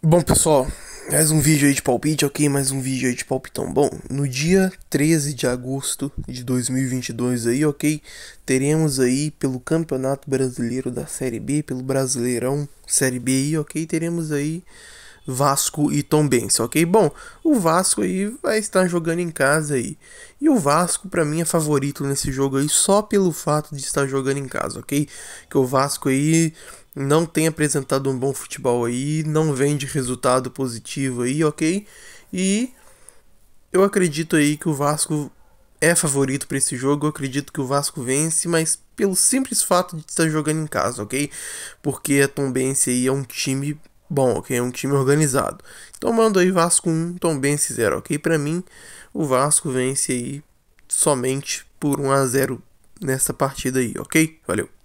Bom pessoal, mais um vídeo aí de palpite, ok? Mais um vídeo aí de palpitão. Bom, no dia 13 de agosto de 2022 aí, ok? Teremos aí pelo Campeonato Brasileiro da Série B, pelo Brasileirão Série B aí, ok? Teremos aí Vasco e Tombense, ok? Bom, o Vasco aí vai estar jogando em casa aí. E o Vasco para mim é favorito nesse jogo aí só pelo fato de estar jogando em casa, ok? Que o Vasco aí não tem apresentado um bom futebol aí, não vem de resultado positivo aí, ok? E eu acredito aí que o Vasco é favorito para esse jogo. Eu acredito que o Vasco vence, mas pelo simples fato de estar jogando em casa, ok? Porque a Tombense aí é um time bom, ok? É um time organizado. Então mando aí Vasco 1, Tombense 0, ok? Para mim, o Vasco vence aí somente por 1 a 0 nessa partida aí, ok? Valeu.